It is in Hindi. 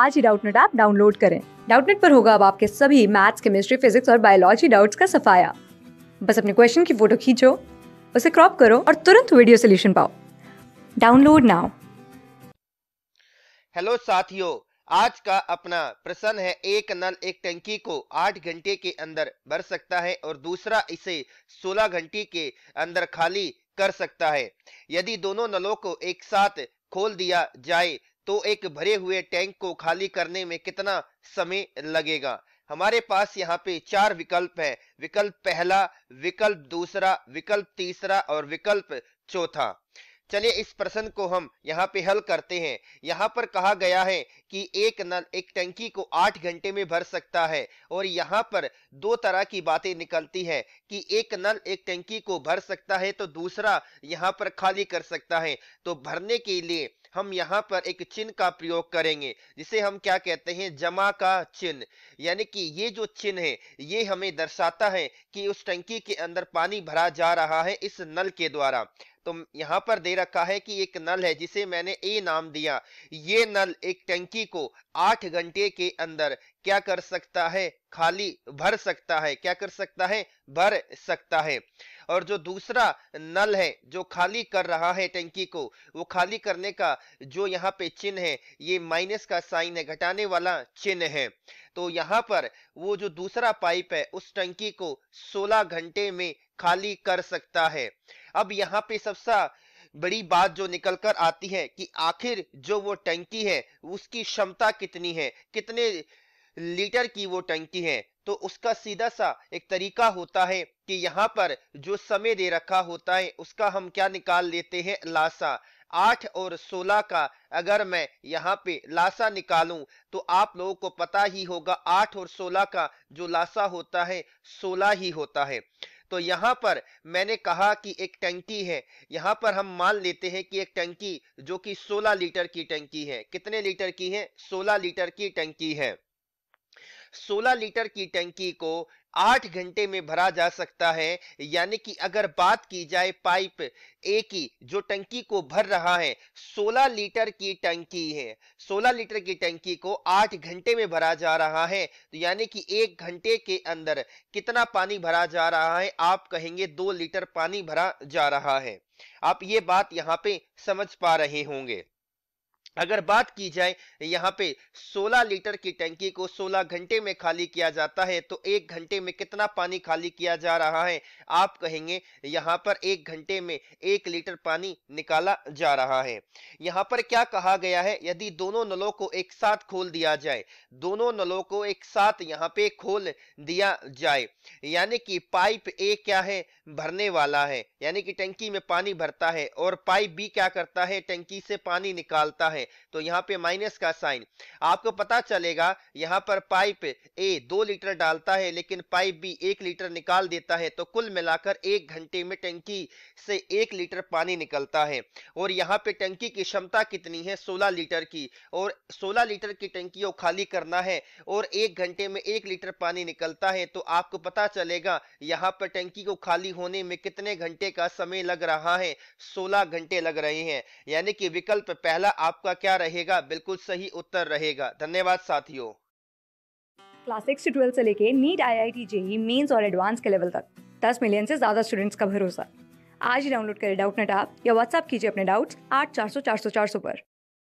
आज ही डाउटनेट ऐप डाउनलोड करें डाउटनेट पर होगा अब आपके सभी मैथ्स केमिस्ट्री फिजिक्स और बायोलॉजी डाउट्स का सफाया बस अपने क्वेश्चन की फोटो खींचो उसे क्रॉप करो और तुरंत वीडियो सोल्यूशन पाओ डाउनलोड नाउ हेलो साथियों आज का अपना प्रश्न है एक नल एक टंकी को आठ घंटे के अंदर भर सकता है और दूसरा इसे सोलह घंटे के अंदर खाली कर सकता है यदि दोनों नलों को एक साथ खोल दिया जाए तो एक भरे हुए टैंक को खाली करने में कितना समय लगेगा हमारे पास यहाँ पे चार विकल्प हैं विकल्प पहला विकल्प दूसरा विकल्प तीसरा और विकल्प चौथा चलिए इस प्रश्न को हम यहाँ पे हल करते हैं यहाँ पर कहा गया है कि एक नल एक टंकी को आठ घंटे में भर सकता है और यहाँ पर दो तरह की बातें निकलती है कि एक नल एक टंकी को भर सकता है तो दूसरा यहाँ पर खाली कर सकता है तो भरने के लिए हम यहाँ पर एक चिन्ह का प्रयोग करेंगे जिसे हम क्या कहते हैं जमा का चिन्ह यानी कि ये जो चिन्ह है ये हमें दर्शाता है कि उस टंकी के अंदर पानी भरा जा रहा है इस नल के द्वारा तो यहाँ पर दे रखा है कि एक नल है जिसे मैंने ए नाम दिया ये नल एक टंकी को आठ घंटे के अंदर क्या कर सकता है खाली भर सकता है क्या कर सकता है भर सकता है और जो दूसरा नल है जो खाली कर रहा है टंकी को वो खाली करने का जो यहाँ पे चिन्ह है ये माइनस का साइन है घटाने वाला चिन्ह है तो यहाँ पर वो जो दूसरा पाइप है उस टंकी को 16 घंटे में खाली कर सकता है अब यहाँ पे सबसे बड़ी बात जो निकल कर आती है कि आखिर जो वो टंकी है उसकी क्षमता कितनी है कितने लीटर की वो टंकी है तो उसका सीधा सा एक तरीका होता है कि यहाँ पर जो समय दे रखा होता है उसका हम क्या निकाल लेते हैं लासा आठ और सोलह का अगर मैं यहाँ पे लासा निकालूं तो आप लोगों को पता ही होगा आठ और सोलह का जो लासा होता है सोलह ही होता है तो यहाँ पर मैंने कहा कि एक टंकी है यहाँ पर हम मान लेते हैं कि एक टंकी जो कि सोलह लीटर की टंकी है कितने लीटर की है सोलह लीटर की टंकी है 16 लीटर की टंकी को 8 घंटे में भरा जा सकता है यानी कि अगर बात की जाए पाइप ए की जो टंकी को भर रहा है 16 लीटर की टंकी है 16 लीटर की टंकी को 8 घंटे में भरा जा रहा है तो यानी कि एक घंटे के अंदर कितना पानी भरा जा रहा है आप कहेंगे दो लीटर पानी भरा जा रहा है आप ये बात यहाँ पे समझ पा रहे होंगे अगर बात की जाए यहाँ पे 16 लीटर की टंकी को 16 घंटे में खाली किया जाता है तो एक घंटे में कितना पानी खाली किया जा रहा है आप कहेंगे यहाँ पर एक घंटे में एक लीटर पानी निकाला जा रहा है यहाँ पर क्या कहा गया है यदि दोनों नलों को एक साथ खोल दिया जाए दोनों नलों को एक साथ यहाँ पे खोल दिया जाए यानी कि पाइप ए क्या है भरने वाला है यानी कि टंकी में पानी भरता है और पाइप बी क्या करता है टंकी से पानी निकालता है तो यहाँ पे माइनस का साइन आपको पता चलेगा यहाँ पर पाइप ए दो लीटर डालता है लेकिन पाइप बी एक लीटर निकाल देता है तो कुल मिलाकर एक घंटे में टंकी से एक लीटर पानी निकलता है और यहाँ पे टंकी की क्षमता कितनी है सोलह लीटर की और सोलह लीटर की टंकी को खाली करना है और एक घंटे में एक लीटर पानी निकलता है तो आपको पता चलेगा यहाँ पर टंकी को खाली होने में कितने घंटे का समय लग रहा है सोलह घंटे लग रहे हैं यानी कि विकल्प पहला आपका क्या रहेगा बिल्कुल सही उत्तर रहेगा धन्यवाद साथियों क्लास सिक्स से ट्वेल्व से लेके NEET I I T JEE mains और एडवांस के लेवल तक दस मिलियन से ज्यादा स्टूडेंट्स का भरोसा आज ही डाउनलोड करें डाउट नेट ऐप या व्हाट्सएप कीजिए अपने डाउट्स आठ चार सौ चार सौ चार सौ पर